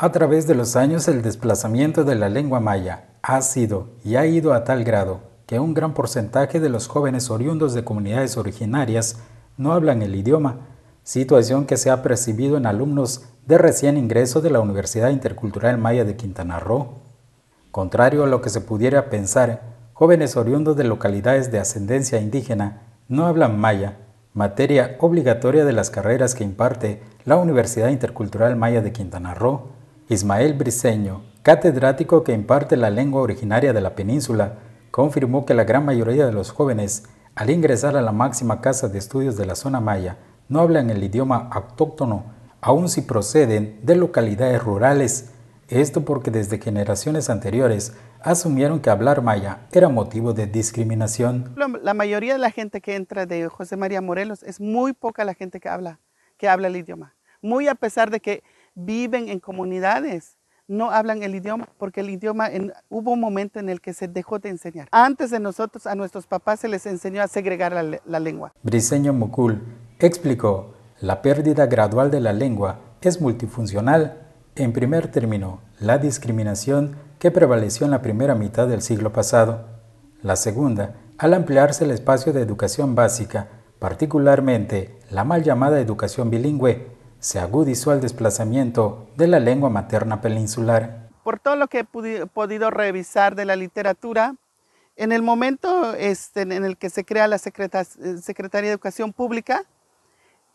A través de los años el desplazamiento de la lengua maya ha sido y ha ido a tal grado que un gran porcentaje de los jóvenes oriundos de comunidades originarias no hablan el idioma, situación que se ha percibido en alumnos de recién ingreso de la Universidad Intercultural Maya de Quintana Roo. Contrario a lo que se pudiera pensar, jóvenes oriundos de localidades de ascendencia indígena no hablan maya, materia obligatoria de las carreras que imparte la Universidad Intercultural Maya de Quintana Roo Ismael Briceño, catedrático que imparte la lengua originaria de la península, confirmó que la gran mayoría de los jóvenes, al ingresar a la máxima casa de estudios de la zona maya, no hablan el idioma autóctono, aun si proceden de localidades rurales. Esto porque desde generaciones anteriores asumieron que hablar maya era motivo de discriminación. La mayoría de la gente que entra de José María Morelos es muy poca la gente que habla, que habla el idioma. Muy a pesar de que viven en comunidades, no hablan el idioma, porque el idioma hubo un momento en el que se dejó de enseñar. Antes de nosotros, a nuestros papás se les enseñó a segregar la, la lengua. Briseño Mukul explicó, la pérdida gradual de la lengua es multifuncional. En primer término, la discriminación que prevaleció en la primera mitad del siglo pasado. La segunda, al ampliarse el espacio de educación básica, particularmente la mal llamada educación bilingüe, se agudizó el desplazamiento de la lengua materna peninsular. Por todo lo que he podido revisar de la literatura, en el momento este, en el que se crea la Secretaría de Educación Pública,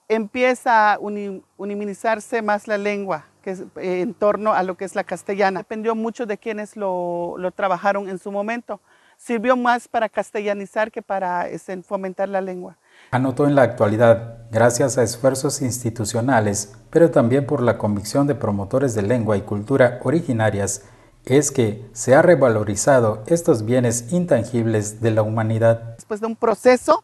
empieza a uniminizarse más la lengua que eh, en torno a lo que es la castellana. Dependió mucho de quienes lo, trabajaron en su momento. Sirvió más para castellanizar que para este, fomentar la lengua. Anotó en la actualidad gracias a esfuerzos institucionales, pero también por la convicción de promotores de lengua y cultura originarias, es que se ha revalorizado estos bienes intangibles de la humanidad. Después de un proceso,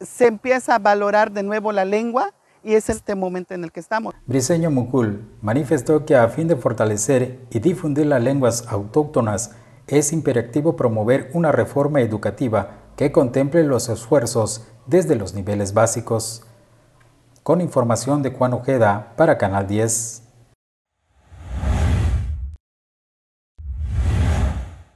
se empieza a valorar de nuevo la lengua y es este momento en el que estamos. Briseño Mukul manifestó que a fin de fortalecer y difundir las lenguas autóctonas, es imperativo promover una reforma educativa que contemple los esfuerzos desde los niveles básicos. Con información de Juan Ojeda para Canal 10.